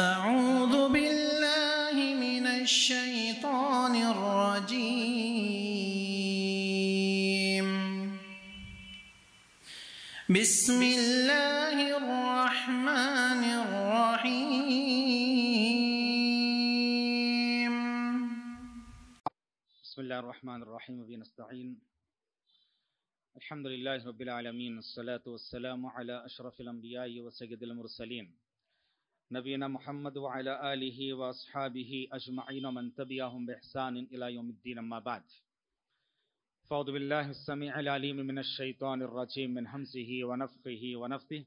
أعوذ بالله من الشيطان الرجيم بسم الله الرحمن الرحيم بسم الله الرحمن الرحيم وبه نستعين الحمد لله رب العالمين الصلاة والسلام على أشرف الأنبياء وسيد المرسلين نبينا محمد وعلى آله وأصحابه أجمعين ومن تبعهم بإحسان إلى يوم الدين أما بعد فأعوذ بالله السميع العليم من الشيطان الرجيم من همسه ونفخه ونفثه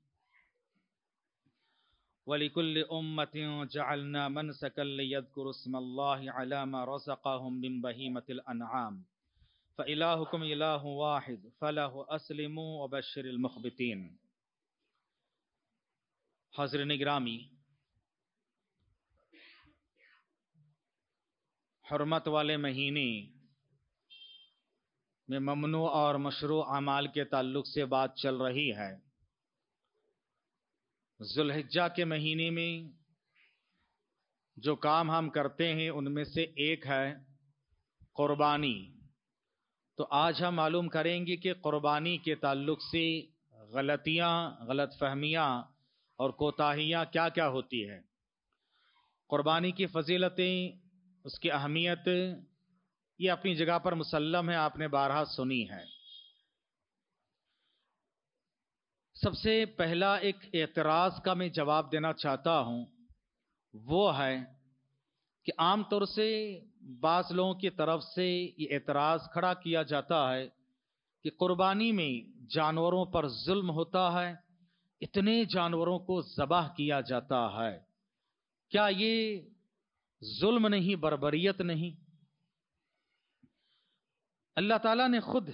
ولكل أمة جعلنا منسكا ليذكروا اسم الله على ما رزقهم من بهيمة الأنعام فإلهكم إله واحد فله أسلموا وبشر المخبتين حضرت گرامی हरमत वाले महीने में ममनू और मशरू अमाल के ताल्लुक से बात चल रही है जुल्हजा के महीने में जो काम हम करते हैं उनमें से एक है क़ुरबानी तो आज हम मालूम करेंगे कि क़ुरबानी के ताल्लुक से गलतियाँ गलत फहमियाँ और कोताहियाँ क्या क्या होती है क़ुरबानी की फजीलतें उसकी अहमियत ये अपनी जगह पर मुसलम है आपने बारह सुनी है सबसे पहला एक एतराज़ का मैं जवाब देना चाहता हूं वो है कि आमतौर से बाज लोगों की तरफ से ये एतराज़ खड़ा किया जाता है कि कुर्बानी में जानवरों पर जुल्म होता है इतने जानवरों को जबाह किया जाता है क्या ये जुल्म नहीं बरबरीत नहीं अल्लाह ताला ने खुद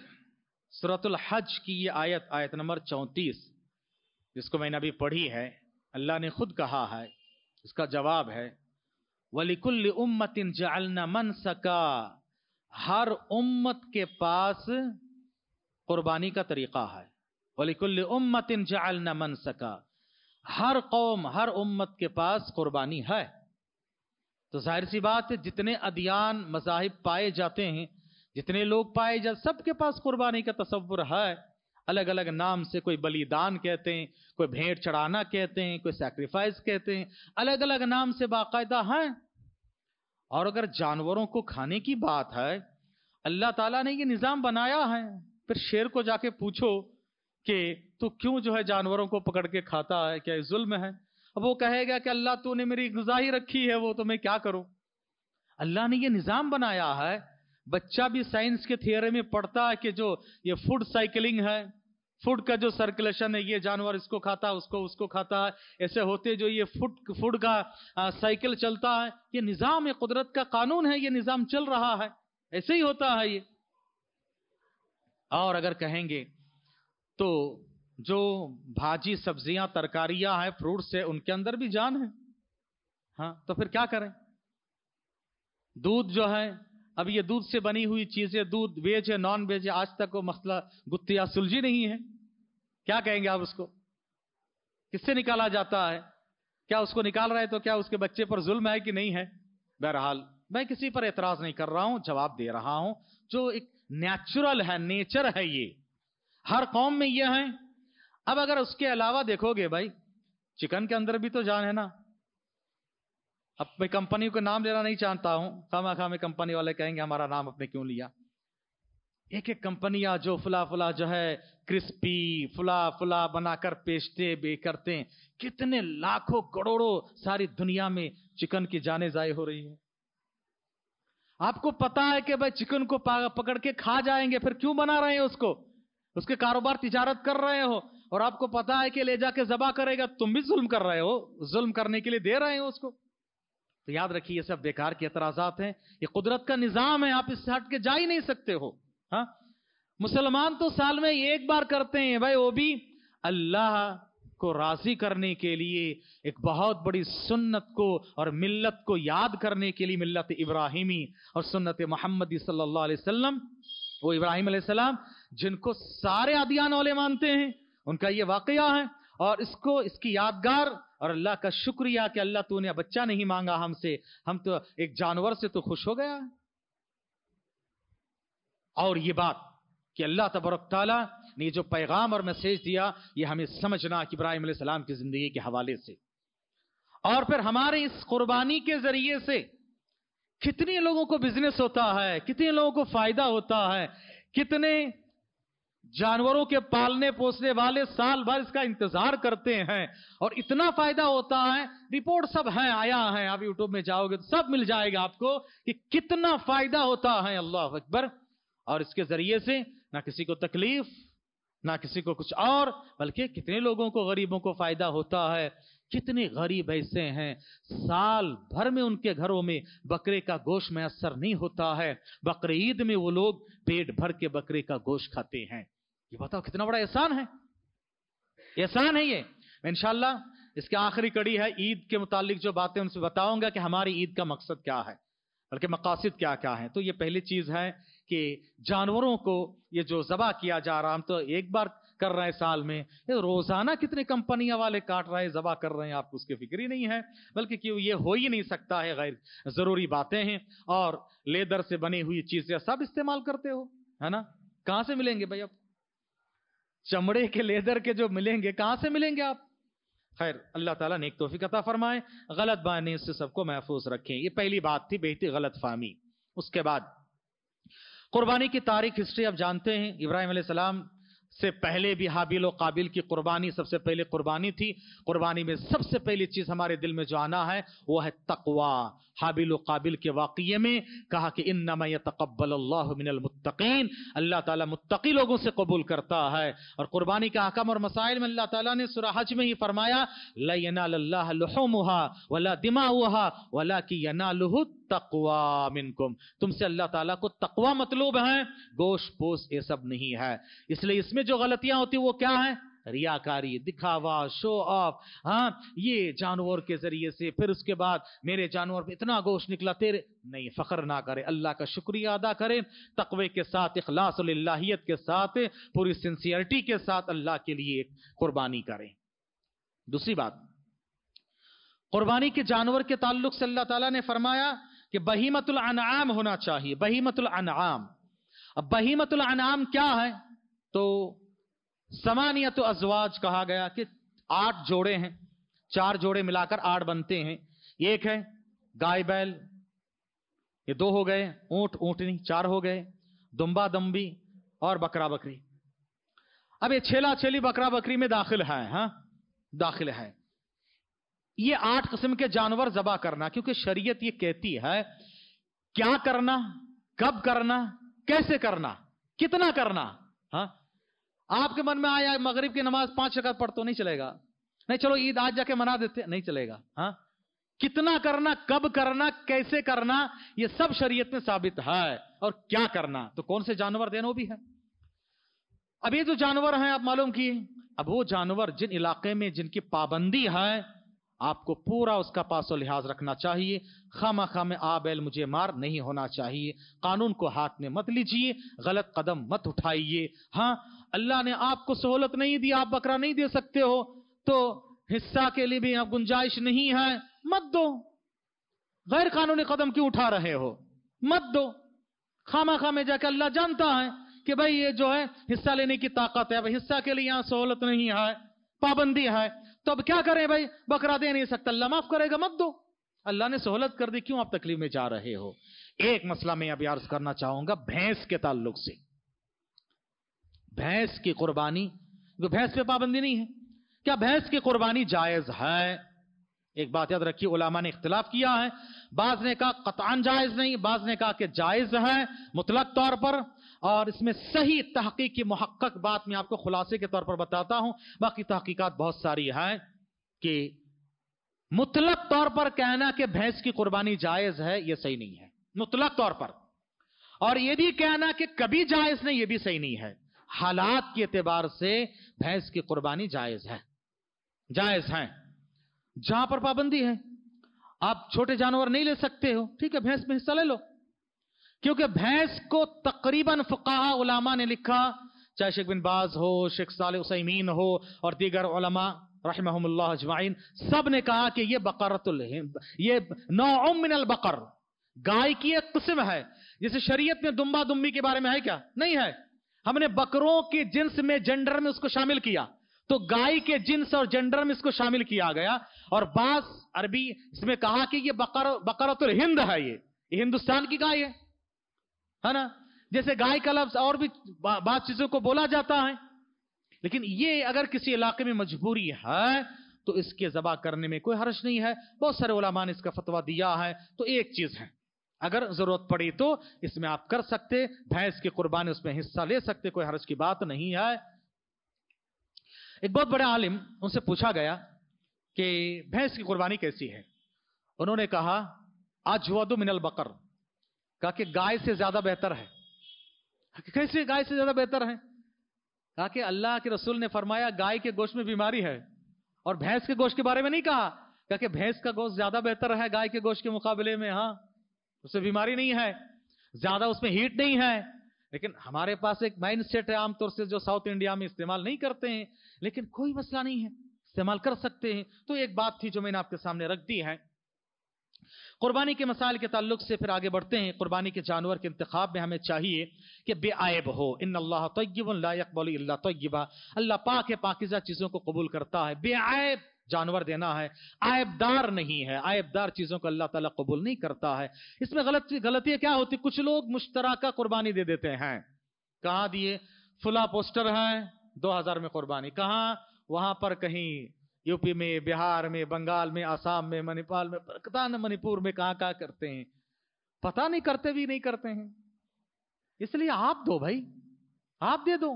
सूरतुल हज की ये आयत आयत नंबर चौंतीस जिसको मैंने अभी पढ़ी है अल्लाह ने खुद कहा है इसका जवाब है वलिकुल्ल उम्मतिन जालना मन सका हर उम्मत के पास कुर्बानी का तरीका है वलिकुल्ल उम्मतिन जालना मन सका हर कौम हर उम्मत के पास कुर्बानी है तो जाहिर सी बात है जितने अधियान मजाहिब पाए जाते हैं जितने लोग पाए जा सबके पास कुर्बानी का तस्वुर है अलग अलग नाम से कोई बलिदान कहते हैं कोई भेंट चढ़ाना कहते हैं कोई सेक्रीफाइस कहते हैं अलग अलग नाम से बाकायदा हैं और अगर जानवरों को खाने की बात है अल्लाह ताला ने ये निज़ाम बनाया है फिर शेर को जाके पूछो कि तू क्यों जो है जानवरों को पकड़ के खाता है क्या ये जुल्म है अब वो कहेगा कि अल्लाह तूने मेरी गुजाही रखी है वो तो मैं क्या करूं अल्लाह ने ये निज़ाम बनाया है बच्चा भी साइंस के थियरे में पढ़ता है कि जो ये फूड साइकिलिंग है फूड का जो सर्कुलेशन है ये जानवर इसको खाता है उसको उसको खाता है ऐसे होते जो ये फूड फूड का साइकिल चलता है ये निज़ाम है कुदरत का कानून है ये निज़ाम चल रहा है ऐसे ही होता है ये और अगर कहेंगे तो जो भाजी सब्जियां तरकारियां हैं फ्रूट्स है उनके अंदर भी जान है हाँ तो फिर क्या करें दूध जो है अब ये दूध से बनी हुई चीजें दूध वेज है नॉन वेज है आज तक वो मसला गुत्तिया सुलझी नहीं है क्या कहेंगे आप उसको किससे निकाला जाता है क्या उसको निकाल रहे तो क्या उसके बच्चे पर जुल्म है कि नहीं है बहरहाल मैं किसी पर एतराज नहीं कर रहा हूं जवाब दे रहा हूं जो एक नेचुरल है नेचर है ये हर कौम में यह है अब अगर उसके अलावा देखोगे भाई चिकन के अंदर भी तो जान है ना अब मैं कंपनी को नाम लेना नहीं चाहता हूं खामा खामे कंपनी वाले कहेंगे हमारा नाम अपने क्यों लिया एक एक कंपनियां जो फुला फुला जो है क्रिस्पी फुला फुला बनाकर बेचते बे करते हैं कितने लाखों करोड़ों सारी दुनिया में चिकन की जाने जाए हो रही है आपको पता है कि भाई चिकन को पकड़ के खा जाएंगे फिर क्यों बना रहे हैं उसको उसके कारोबार तिजारत कर रहे हो और आपको पता है कि ले जाके जबा करेगा तुम भी जुल्म कर रहे हो जुल्म करने के लिए दे रहे हो उसको तो याद रखिए ये सब बेकार के एतराजात हैं ये कुदरत का निजाम है आप इससे हट के जा ही नहीं सकते हो हाँ मुसलमान तो साल में एक बार करते हैं भाई वो भी अल्लाह को राजी करने के लिए एक बहुत बड़ी सुन्नत को और मिल्लत को याद करने के लिए मिल्लत इब्राहिमी और सुन्नत मोहम्मदी सल्लल्लाहु अलैहि वसल्लम वो इब्राहिम सलाम जिनको सारे आदियान वाले मानते हैं उनका ये वाकया है और इसको इसकी यादगार और अल्लाह का शुक्रिया कि अल्लाह तूने बच्चा नहीं मांगा हमसे हम तो एक जानवर से तो खुश हो गया और ये बात कि अल्लाह तबरक ताला ने जो पैगाम और मैसेज दिया ये हमें समझना कि इब्राहिम सलाम की ज़िंदगी के हवाले से और फिर हमारे इस कुर्बानी के ज़रिए से कितने लोगों को बिजनेस होता है कितने लोगों को फायदा होता है कितने जानवरों के पालने पोसने वाले साल भर इसका इंतजार करते हैं और इतना फायदा होता है रिपोर्ट सब है आया है आप यूट्यूब में जाओगे तो सब मिल जाएगा आपको कि कितना फायदा होता है अल्लाह अकबर और इसके जरिए से ना किसी को तकलीफ ना किसी को कुछ और बल्कि कितने लोगों को गरीबों को फायदा होता है कितने गरीब ऐसे हैं साल भर में उनके घरों में बकरे का गोश्त मैसर नहीं होता है बकरीद में वो लोग पेट भर के बकरे का गोश्त खाते हैं ये बताओ कितना बड़ा एहसान है एहसान है ये इनशाला इसके आखिरी कड़ी है ईद के मुतालिक जो बातें उनसे बताऊंगा कि हमारी ईद का मकसद क्या है बल्कि मकासद क्या क्या है तो ये पहली चीज है कि जानवरों को ये जो जबा किया जा रहा हम तो एक बार कर रहे हैं साल में ये रोजाना कितने कंपनियां वाले काट रहे हैं जबा कर रहे हैं आपको उसकी फिक्र ही नहीं है बल्कि क्यों ये हो ही नहीं सकता है गैर जरूरी बातें हैं और लेदर से बनी हुई चीजें सब इस्तेमाल करते हो है ना कहां से मिलेंगे भाई आपको चमड़े के लेदर के जो मिलेंगे कहां से मिलेंगे आप खैर अल्लाह ताला नेक तोहफी कता फरमाए गलत बानी से सबको महफूज रखें ये पहली बात थी बेहती गलत फहमी उसके बाद कुर्बानी की तारीख हिस्ट्री आप जानते हैं इब्राहिम सलाम से पहले भी हाबिल और काबिल की कुर्बानी सबसे पहले कुर्बानी थी कुर्बानी में सबसे पहली चीज हमारे दिल में जो आना है वो है तकवा हाबिल और काबिल के वाक़े में कहा कि इन नमा तकबल मिनलमतकीन अल्लाह ताला मुत्तकी लोगों से कबूल करता है और कुर्बानी का हकम और मसाइल में अल्लाह ताला ने सुरहज में ही फरमाया लयना लल्लाह लुहमुहा वला दिमा वला की यना तकवा मिनकुम तुमसे अल्लाह ताला को तकवा मतलूब है गोश पोश ये सब नहीं है इसलिए इसमें जो गलतियां होती वो क्या है रियाकारी दिखावा शो ऑफ हाँ ये जानवर के जरिए से फिर उसके बाद मेरे जानवर में इतना गोश निकला तेरे नहीं फख्र ना करें अल्लाह का शुक्रिया अदा करें तकवे के साथ इखलास अखलासलाहियत के साथ पूरी सिंसियरिटी के साथ अल्लाह के लिए कुर्बानी करें दूसरी बात कुर्बानी के जानवर के ताल्लुक से अल्लाह ताला ने फरमाया कि बहीमतुल अनाम होना चाहिए बहीमतुल अनाम अब बहीमतुल अनाम क्या है तो समानियत अजवाज कहा गया कि आठ जोड़े हैं चार जोड़े मिलाकर आठ बनते हैं एक है गाय बैल ये दो हो गए ऊंट ऊंटनी चार हो गए दुम्बा दम्बी और बकरा बकरी अब ये छेला छेली बकरा बकरी में दाखिल है हा दाखिल है ये आठ किस्म के जानवर जबा करना क्योंकि शरीयत ये कहती है क्या करना कब करना कैसे करना कितना करना हा? आपके मन में आया मगरिब की नमाज पांच रकात पढ़ तो नहीं चलेगा नहीं चलो ईद आज जाके मना देते नहीं चलेगा हाँ कितना करना कब करना कैसे करना यह सब शरीयत में साबित है और क्या करना तो कौन से जानवर देना वो भी है अब ये जो जानवर हैं आप मालूम किए अब वो जानवर जिन इलाके में जिनकी पाबंदी है आपको पूरा उसका पासो लिहाज रखना चाहिए खामा खाम आबैल मुझे मार नहीं होना चाहिए कानून को हाथ में मत लीजिए गलत कदम मत उठाइए हाँ अल्लाह ने आपको सहूलत नहीं दी आप बकरा नहीं दे सकते हो तो हिस्सा के लिए भी गुंजाइश नहीं है मत दो गैर कानूनी कदम क्यों उठा रहे हो मत दो खामा खामे जाके अल्लाह जानता है कि भाई ये जो है हिस्सा लेने की ताकत है हिस्सा के लिए यहां सहूलत नहीं है पाबंदी है तो अब क्या करें भाई बकरा दे नहीं सकता अल्लाह माफ करेगा मत दो अल्लाह ने सहूलत कर दी क्यों आप तकलीफ में जा रहे हो एक मसला मैं अभी अर्ज करना चाहूंगा भैंस के ताल्लुक से भैंस की कुर्बानी तो भैंस पे पाबंदी नहीं है क्या भैंस की कुर्बानी जायज है एक बात याद रखिए उलामा ने इख्तलाफ किया है बाज ने कहा कतान जायज नहीं बाज ने कहा कि जायज है मुतलक तौर पर और इसमें सही तहकीक की महक्क बात मैं आपको खुलासे के तौर पर बताता हूं बाकी तहकीकत बहुत सारी है कि मुतलक तौर पर कहना कि भैंस की कुर्बानी जायज है यह सही नहीं है मुतलक तौर पर और यह भी कहना कि कभी जायज नहीं यह भी सही नहीं है हालात के एतबार से भैंस की कुर्बानी जायज है जायज है जहां पर पाबंदी है आप छोटे जानवर नहीं ले सकते हो ठीक है भैंस में हिस्सा ले लो क्योंकि भैंस को तकरीबन फका उलामा ने लिखा चाहे शेख बिन बाज हो शेख साल उसमीन हो और दीगर उलमा रहमहुल्ला सब ने कहा कि यह बकरतुल ये नौमिनल बकर गाय की एक किस्म है जैसे शरीयत में दुम्बा दुम्बी के बारे में है क्या नहीं है हमने बकरों के जिन्स में जेंडर में उसको शामिल किया तो गाय के जिन्स और जेंडर में इसको शामिल किया गया और बास अरबी इसमें कहा कि ये बकर बकरतुल हिंद है ये हिंदुस्तान की गाय है है ना जैसे गाय का लफ्ज और भी बात चीजों को बोला जाता है लेकिन ये अगर किसी इलाके में मजबूरी है तो इसके जबा करने में कोई हर्ष नहीं है बहुत सारे ओलामा ने इसका फतवा दिया है तो एक चीज है अगर जरूरत पड़ी तो इसमें आप कर सकते भैंस की कुर्बानी उसमें हिस्सा ले सकते कोई हर्ज की बात नहीं है एक बहुत बड़े आलिम उनसे पूछा गया कि भैंस की कुर्बानी कैसी है उन्होंने कहा आज हुआ दो मिनल बकर कहा कि गाय से ज्यादा बेहतर है कैसे गाय से ज्यादा बेहतर है कहा कि अल्लाह के रसूल ने फरमाया गाय के गोश्त में बीमारी है और भैंस के गोश्त के बारे में नहीं कहा कहा कि भैंस का गोश्त ज्यादा बेहतर है गाय के गोश्त के मुकाबले में हाँ उससे बीमारी नहीं है ज्यादा उसमें हीट नहीं है लेकिन हमारे पास एक माइंड सेट है आमतौर से जो साउथ इंडिया में इस्तेमाल नहीं करते हैं लेकिन कोई मसला नहीं है इस्तेमाल कर सकते हैं तो एक बात थी जो मैंने आपके सामने रख दी है कुर्बानी के मसाइल के तल्ल से फिर आगे बढ़ते हैं कुर्बानी के जानवर के इंतखब में हमें चाहिए कि बेआब हो इन अल्लाह तयबल तयबा अल्लाह पाक है पाकिजा चीज़ों को कबूल करता है बेआब जानवर देना है आयबदार नहीं है आयबदार चीज़ों को अल्लाह ताला कबूल नहीं करता है इसमें गलत गलतियाँ क्या होती कुछ लोग मुश्तरा का कुर्बानी दे देते हैं कहाँ दिए फुला पोस्टर है 2000 में कुर्बानी कहाँ वहां पर कहीं यूपी में बिहार में बंगाल में आसाम में मणिपाल में पता न मणिपुर में कहा कहाँ करते हैं पता नहीं करते भी नहीं करते हैं इसलिए आप दो भाई आप दे दो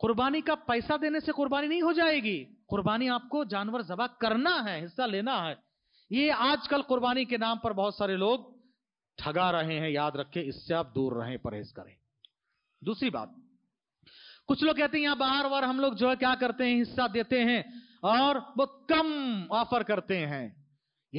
कुर्बानी का पैसा देने से कुर्बानी नहीं हो जाएगी कुर्बानी आपको जानवर जबा करना है हिस्सा लेना है ये आजकल कुर्बानी के नाम पर बहुत सारे लोग ठगा रहे हैं याद रखें इससे आप दूर रहें परहेज करें दूसरी बात कुछ लोग कहते हैं यहां बार बार हम लोग जो है क्या करते हैं हिस्सा देते हैं और वो कम ऑफर करते हैं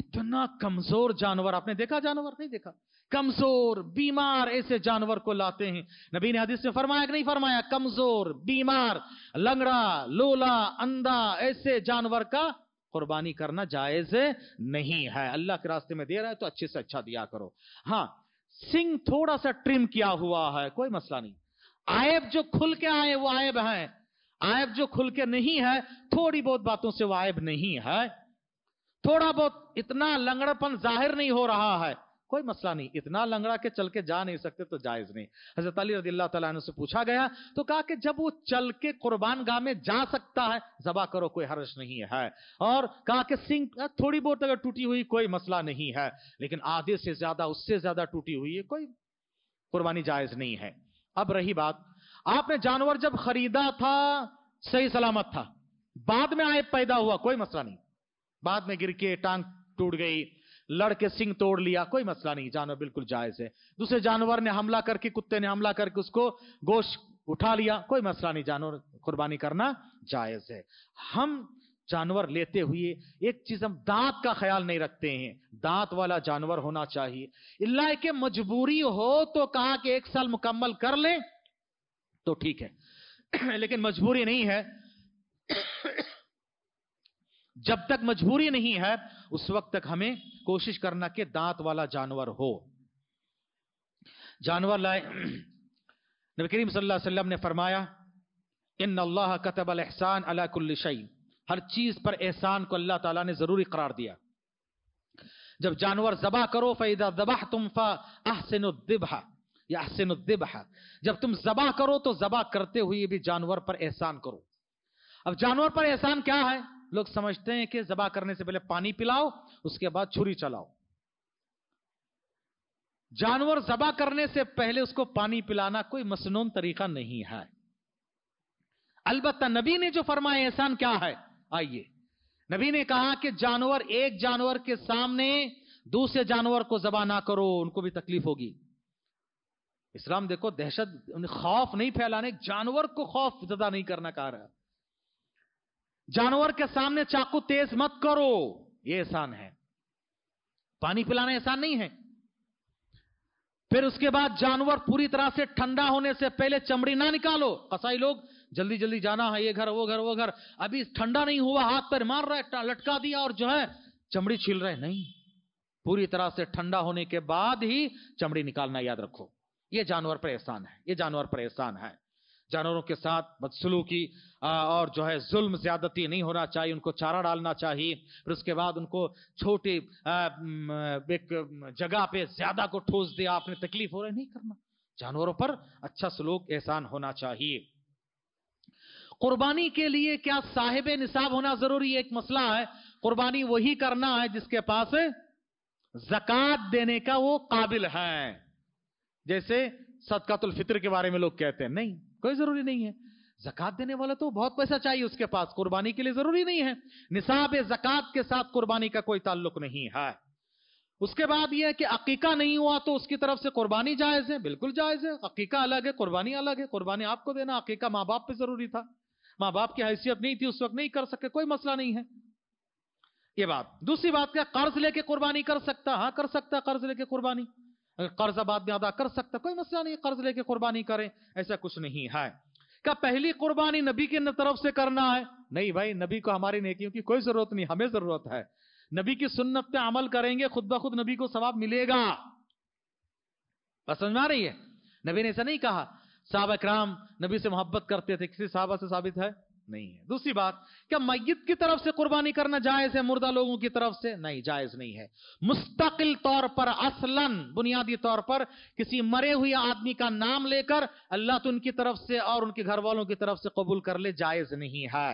इतना कमजोर जानवर आपने देखा जानवर नहीं देखा कमजोर बीमार ऐसे जानवर को लाते हैं नबी ने हदीस में फरमाया कि नहीं फरमाया कमजोर बीमार लंगड़ा लोला अंधा ऐसे जानवर का कुर्बानी करना जायज नहीं है अल्लाह के रास्ते में दे रहा है तो अच्छे से अच्छा दिया करो हाँ सिंह थोड़ा सा ट्रिम किया हुआ है कोई मसला नहीं आयब जो खुल के आए वो आयब है आयब जो खुल के नहीं है थोड़ी बहुत बातों से वो आयब नहीं है थोड़ा बहुत इतना लंगड़ापन जाहिर नहीं हो रहा है कोई मसला नहीं इतना लंगड़ा के चल के जा नहीं सकते तो जायज नहीं हजरत अली रजी अल्लाह तला से पूछा गया तो कहा कि जब वो चल के कुर्बान गाह में जा सकता है जबा करो कोई हर्ज नहीं है और कहा कि सिंह थोड़ी बहुत अगर टूटी हुई कोई मसला नहीं है लेकिन आधे से ज्यादा उससे ज्यादा टूटी हुई है कोई कुर्बानी जायज नहीं है अब रही बात आपने जानवर जब खरीदा था सही सलामत था बाद में आए पैदा हुआ कोई मसला नहीं बाद में गिर के टांग टूट गई लड़के सिंह तोड़ लिया कोई मसला नहीं जानवर बिल्कुल जायज है दूसरे जानवर ने हमला करके कुत्ते ने हमला करके उसको गोश्त उठा लिया कोई मसला नहीं जानवर कुर्बानी करना जायज है हम जानवर लेते हुए एक चीज हम दांत का ख्याल नहीं रखते हैं दांत वाला जानवर होना चाहिए इल्ला के मजबूरी हो तो कहा कि एक साल मुकम्मल कर ले तो ठीक है लेकिन मजबूरी नहीं है जब तक मजबूरी नहीं है उस वक्त तक हमें कोशिश करना कि दांत वाला जानवर हो जानवर लाए नबी करीम सल्लल्लाहु अलैहि वसल्लम ने फरमाया इन अल्लाह कतब अल एहसान अला कुल्ली शई हर चीज पर एहसान को अल्लाह ताला ने जरूरी करार दिया जब जानवर जबा करो फैदा दबाह तुम फा अहसिन दिबहा या अहसिन जब तुम जबा करो तो जबा करते हुए भी जानवर पर एहसान करो अब जानवर पर एहसान क्या है लोग समझते हैं कि जबा करने से पहले पानी पिलाओ उसके बाद छुरी चलाओ जानवर जबा करने से पहले उसको पानी पिलाना कोई मसनून तरीका नहीं है अलबत्ता नबी ने जो फरमाया एहसान क्या है आइए नबी ने कहा कि जानवर एक जानवर के सामने दूसरे जानवर को जबा ना करो उनको भी तकलीफ होगी इस्लाम देखो दहशत खौफ नहीं फैलाने जानवर को खौफ ज्यादा नहीं करना कह रहा जानवर के सामने चाकू तेज मत करो ये एहसान है पानी पिलाना एहसान नहीं है फिर उसके बाद जानवर पूरी तरह से ठंडा होने से पहले चमड़ी ना निकालो कसाई लोग जल्दी जल्दी जाना है हाँ, ये घर वो घर वो घर अभी ठंडा नहीं हुआ हाथ पर मार रहा है लटका दिया और जो है चमड़ी छील रहे नहीं पूरी तरह से ठंडा होने के बाद ही चमड़ी निकालना याद रखो ये जानवर परेशान है ये जानवर परेशान है जानवरों के साथ बदसलूकी और जो है जुल्म ज्यादती नहीं होना चाहिए उनको चारा डालना चाहिए फिर उसके बाद उनको छोटे एक जगह पे ज्यादा को ठोस दिया आपने तकलीफ हो रही नहीं करना जानवरों पर अच्छा सलूक एहसान होना चाहिए कुर्बानी के लिए क्या साहिब निसाब होना जरूरी एक मसला है कुर्बानी वही करना है जिसके पास जकत देने का वो काबिल है जैसे सदकातुल फितर के बारे में लोग कहते हैं नहीं कोई जरूरी नहीं है जक़ात देने वाला तो बहुत पैसा चाहिए उसके पास कुर्बानी के लिए जरूरी नहीं है निसाब जक़ात के साथ कुर्बानी का कोई ताल्लुक नहीं है उसके बाद यह कि अकीका नहीं हुआ तो उसकी तरफ से कुर्बानी जायज है बिल्कुल जायज है अकीका अलग है कुर्बानी अलग है कुर्बानी आपको देना अकीका माँ बाप पे जरूरी था माँ बाप की हैसियत नहीं थी उस वक्त नहीं कर सके कोई मसला नहीं है ये बात दूसरी बात क्या कर्ज लेके कुर्बानी कर सकता हाँ कर सकता कर्ज लेके कुर्बानी कर्ज बाद में अदा कर सकता कोई मसला नहीं कर्ज लेके कुर्बानी करें ऐसा कुछ नहीं है क्या पहली कुर्बानी नबी की तरफ से करना है नहीं भाई नबी को हमारी नेकियों की कोई जरूरत नहीं हमें जरूरत है नबी की सुन्नत पे अमल करेंगे खुद ब खुद नबी को सवाब मिलेगा बस समझ आ रही है नबी ने ऐसा नहीं कहा साहब कराम नबी से मोहब्बत करते थे किसी साहबा से साबित है नहीं है दूसरी बात क्या मैत की तरफ से कुर्बानी करना जायज है मुर्दा लोगों की तरफ से नहीं जायज नहीं है मुस्तकिल तौर पर असलन बुनियादी तौर पर किसी मरे हुए आदमी का नाम लेकर अल्लाह तो उनकी तरफ से और उनके घर वालों की तरफ से कबूल कर ले जायज नहीं है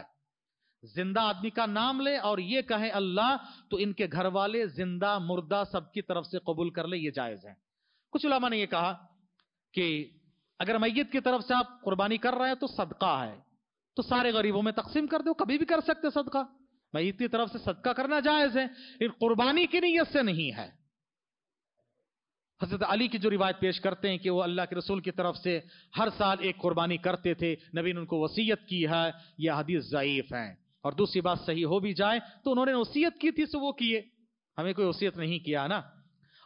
जिंदा आदमी का नाम ले और ये कहे अल्लाह तो इनके घर वाले जिंदा मुर्दा सबकी तरफ से कबूल कर ले ये जायज है कुछ उलामा ने यह कहा कि अगर मैत की तरफ से आप कुर्बानी कर रहे हैं तो सदका है तो सारे गरीबों में तकसीम कर दो कभी भी कर सकते सदका भाई इतनी तरफ से सदका करना जायज है लेकिन कुर्बानी की नीयत से नहीं है हजरत अली की जो रिवायत पेश करते हैं कि वो अल्लाह के रसूल की तरफ से हर साल एक कुर्बानी करते थे नबी ने उनको वसीयत की है यह हदीस ज़यीफ़ है और दूसरी बात सही हो भी जाए तो उन्होंने वसीयत की थी सो वो किए हमें कोई वसीयत नहीं किया ना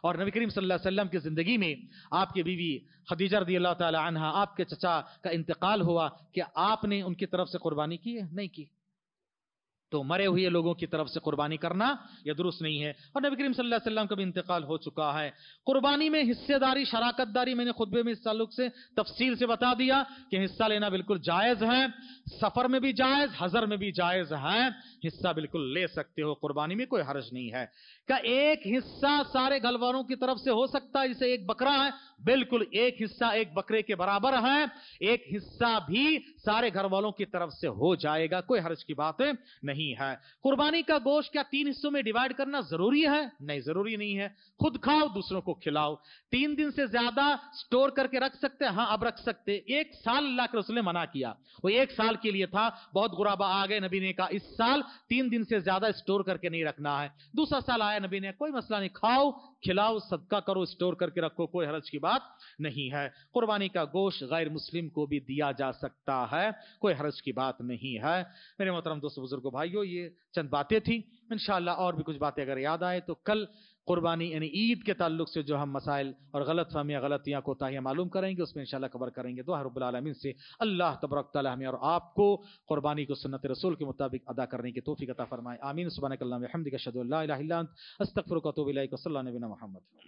और नबी करीम सल्लल्लाहु अलैहि वसल्लम की ज़िंदगी में आपकी बीवी खदीजा रदी अल्लाह ताली आपके चचा का इंतकाल हुआ कि आपने उनकी तरफ से कुर्बानी की है नहीं की तो मरे हुए लोगों की तरफ से कुर्बानी करना यह दुरुस्त नहीं है और नबी करीम सल्लल्लाहु अलैहि वसल्लम का भी इंतकाल हो चुका है कुर्बानी में हिस्सेदारी शराकतदारी मैंने खुतबे में इस ताल्लुक से तफसील से बता दिया कि हिस्सा लेना बिल्कुल जायज़ है सफ़र में भी जायज़ हज़र में भी जायज़ है हिस्सा बिल्कुल ले सकते हो कुर्बानी में कोई हर्ज नहीं है क्या एक हिस्सा सारे घलवारों की तरफ से हो सकता है जिसे एक बकरा है बिल्कुल एक हिस्सा एक बकरे के बराबर है एक हिस्सा भी सारे घर वालों की तरफ से हो जाएगा कोई हर्ज की बात नहीं है कुर्बानी का गोश्त क्या तीन हिस्सों में डिवाइड करना जरूरी है नहीं जरूरी नहीं है खुद खाओ दूसरों को खिलाओ तीन दिन से ज्यादा स्टोर करके रख सकते हैं हाँ अब रख सकते एक साल अल्लाह के रसुल ने मना किया वो एक साल के लिए था बहुत गुराबा आ गए नबी ने कहा इस साल तीन दिन से ज्यादा स्टोर करके नहीं रखना है दूसरा साल आया नबी ने कोई मसला नहीं खाओ खिलाओ सदका करो स्टोर करके रखो कोई हर्ज की बात नहीं है कुर्बानी का गोश्त गैर मुस्लिम को भी दिया जा सकता है है कोई हर्ज की बात नहीं है मेरे मोहतरम दोस्तों बुजुर्ग भाइयों ये चंद बातें थी इन और भी कुछ बातें अगर याद आए तो कल कुर्बानी यानी ईद के ताल्लुक से जो हम मसाइल और गलत फहमियाँ गलतियाँ कोताहियाँ मालूम करेंगे उसमें इन शाला कवर करेंगे तो हरबालमिन से अल्लाह तबरक हमें और आपको कुर्बानी को सुनत रसूल के मुताबिक अदा करने की तोफ़ी कता फरमाए आमीन सुबह हमद का शदल अस्तफ़र कतोबिल्ला मोहम्मद